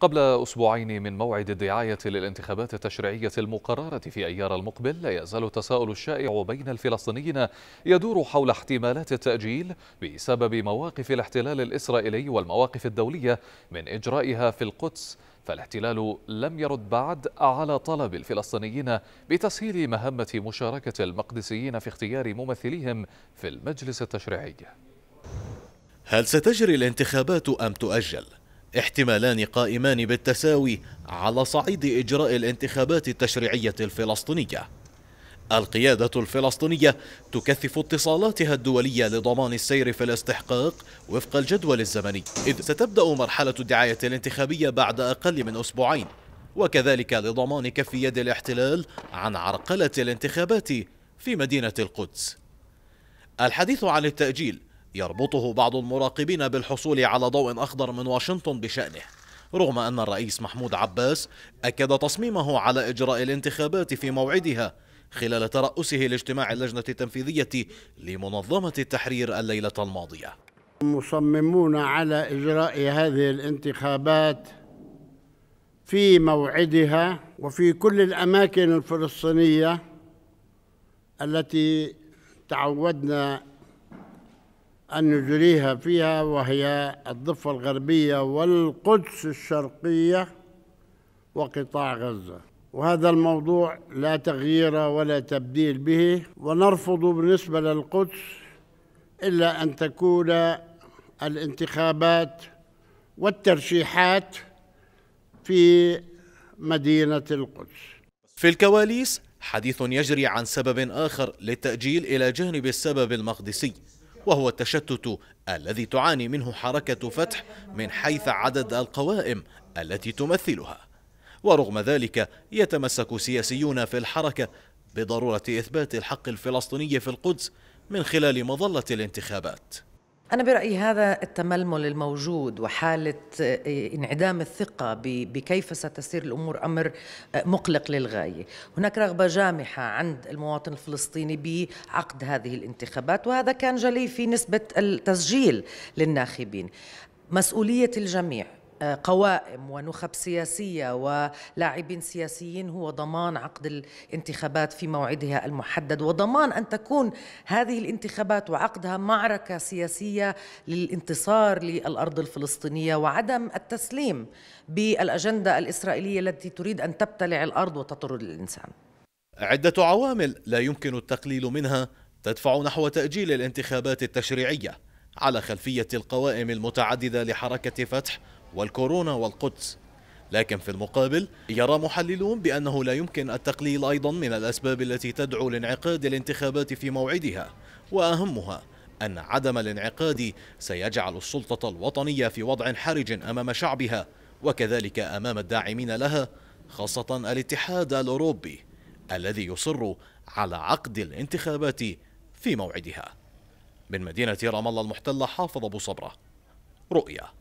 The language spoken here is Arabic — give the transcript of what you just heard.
قبل أسبوعين من موعد الدعاية للانتخابات التشريعية المقررة في أيار المقبل لا يزال التساؤل الشائع بين الفلسطينيين يدور حول احتمالات التأجيل بسبب مواقف الاحتلال الإسرائيلي والمواقف الدولية من إجرائها في القدس فالاحتلال لم يرد بعد على طلب الفلسطينيين بتسهيل مهمة مشاركة المقدسيين في اختيار ممثليهم في المجلس التشريعي هل ستجري الانتخابات أم تؤجل؟ احتمالان قائمان بالتساوي على صعيد إجراء الانتخابات التشريعية الفلسطينية القيادة الفلسطينية تكثف اتصالاتها الدولية لضمان السير في الاستحقاق وفق الجدول الزمني إذ ستبدأ مرحلة الدعاية الانتخابية بعد أقل من أسبوعين وكذلك لضمان كف يد الاحتلال عن عرقلة الانتخابات في مدينة القدس الحديث عن التأجيل يربطه بعض المراقبين بالحصول على ضوء أخضر من واشنطن بشأنه رغم أن الرئيس محمود عباس أكد تصميمه على إجراء الانتخابات في موعدها خلال ترأسه لاجتماع اللجنة التنفيذية لمنظمة التحرير الليلة الماضية مصممون على إجراء هذه الانتخابات في موعدها وفي كل الأماكن الفلسطينية التي تعودنا أن نجريها فيها وهي الضفة الغربية والقدس الشرقية وقطاع غزة وهذا الموضوع لا تغيير ولا تبديل به ونرفض بالنسبة للقدس إلا أن تكون الانتخابات والترشيحات في مدينة القدس في الكواليس حديث يجري عن سبب آخر للتأجيل إلى جانب السبب المقدسي وهو التشتت الذي تعاني منه حركة فتح من حيث عدد القوائم التي تمثلها ورغم ذلك يتمسك سياسيون في الحركة بضرورة إثبات الحق الفلسطيني في القدس من خلال مظلة الانتخابات أنا برأيي هذا التململ الموجود وحالة آه، انعدام الثقة بكيف ستسير الأمور أمر آه، مقلق للغاية هناك رغبة جامحة عند المواطن الفلسطيني بعقد هذه الانتخابات وهذا كان جلي في نسبة التسجيل للناخبين مسؤولية الجميع قوائم ونخب سياسية ولاعبين سياسيين هو ضمان عقد الانتخابات في موعدها المحدد وضمان أن تكون هذه الانتخابات وعقدها معركة سياسية للانتصار للأرض الفلسطينية وعدم التسليم بالأجندة الإسرائيلية التي تريد أن تبتلع الأرض وتطرد الإنسان عدة عوامل لا يمكن التقليل منها تدفع نحو تأجيل الانتخابات التشريعية على خلفية القوائم المتعددة لحركة فتح والكورونا والقدس لكن في المقابل يرى محللون بأنه لا يمكن التقليل أيضا من الأسباب التي تدعو لانعقاد الانتخابات في موعدها وأهمها أن عدم الانعقاد سيجعل السلطة الوطنية في وضع حرج أمام شعبها وكذلك أمام الداعمين لها خاصة الاتحاد الأوروبي الذي يصر على عقد الانتخابات في موعدها من مدينة رام الله المحتلة حافظ أبو صبرة رؤيا